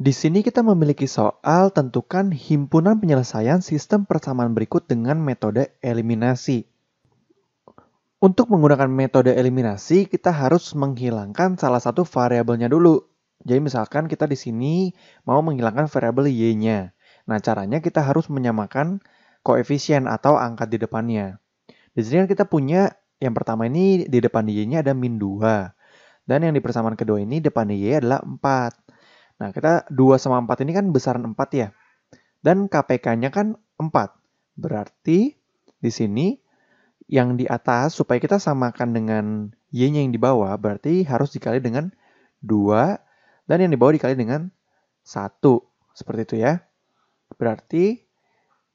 Di sini kita memiliki soal tentukan himpunan penyelesaian sistem persamaan berikut dengan metode eliminasi. Untuk menggunakan metode eliminasi, kita harus menghilangkan salah satu variabelnya dulu. Jadi misalkan kita di sini mau menghilangkan variabel y-nya. Nah, caranya kita harus menyamakan koefisien atau angka di depannya. Di sini kan kita punya yang pertama ini di depan y-nya ada min 2. Dan yang di persamaan kedua ini depan y adalah 4. Nah, kita 2 sama 4 ini kan besaran 4 ya. Dan KPK-nya kan 4. Berarti di sini yang di atas supaya kita samakan dengan Y-nya yang di bawah berarti harus dikali dengan 2 dan yang di bawah dikali dengan 1. Seperti itu ya. Berarti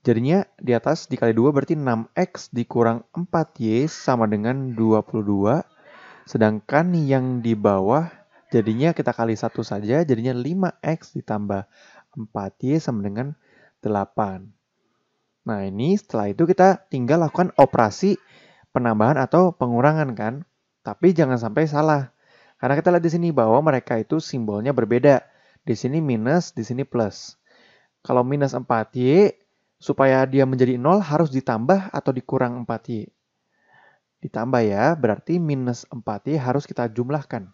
jadinya di atas dikali 2 berarti 6X dikurang 4Y sama dengan 22. Sedangkan yang di bawah Jadinya kita kali satu saja, jadinya 5X ditambah 4Y sama dengan 8. Nah ini setelah itu kita tinggal lakukan operasi penambahan atau pengurangan kan. Tapi jangan sampai salah. Karena kita lihat di sini bahwa mereka itu simbolnya berbeda. Di sini minus, di sini plus. Kalau minus 4Y, supaya dia menjadi 0 harus ditambah atau dikurang 4Y. Ditambah ya, berarti minus 4Y harus kita jumlahkan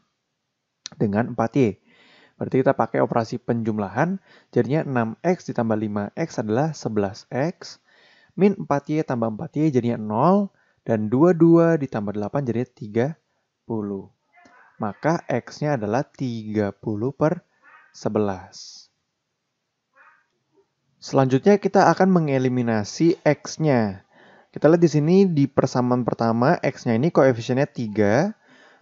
dengan 4Y. Berarti kita pakai operasi penjumlahan, jadinya 6X ditambah 5X adalah 11X, min 4Y tambah 4Y jadinya 0, dan 22 ditambah 8 jadinya 30. Maka X-nya adalah 30 per 11. Selanjutnya kita akan mengeliminasi X-nya. Kita lihat di sini di persamaan pertama X-nya ini koefisiennya 3,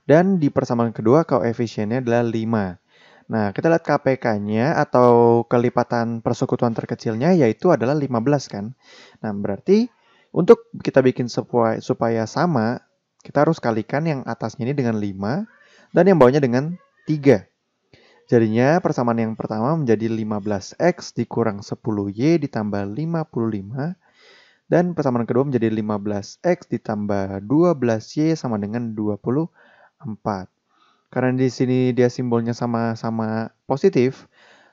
dan di persamaan kedua koefisiennya adalah 5. Nah, kita lihat KPK-nya atau kelipatan persekutuan terkecilnya yaitu adalah 15 kan. Nah, berarti untuk kita bikin supaya, sama, kita harus kalikan yang atasnya ini dengan 5 dan yang bawahnya dengan 3. Jadinya persamaan yang pertama menjadi 15x dikurang 10y ditambah 55. Dan persamaan kedua menjadi 15x ditambah 12y sama dengan 20. 4. Karena di sini dia simbolnya sama-sama positif,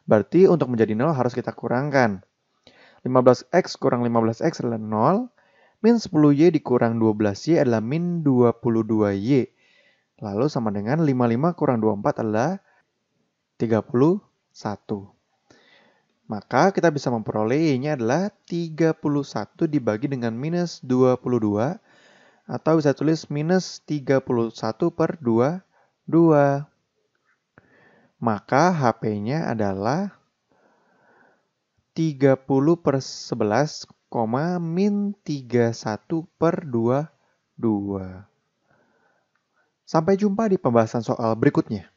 berarti untuk menjadi 0 harus kita kurangkan. 15x kurang 15x adalah 0, min 10y dikurang 12y adalah min 22y. Lalu sama dengan 55 kurang 24 adalah 31. Maka kita bisa memperoleh y-nya adalah 31 dibagi dengan minus 22 atau bisa tulis minus 31 per 2, 2. Maka HP-nya adalah 30 per 11, min 31 per 2, 2. Sampai jumpa di pembahasan soal berikutnya.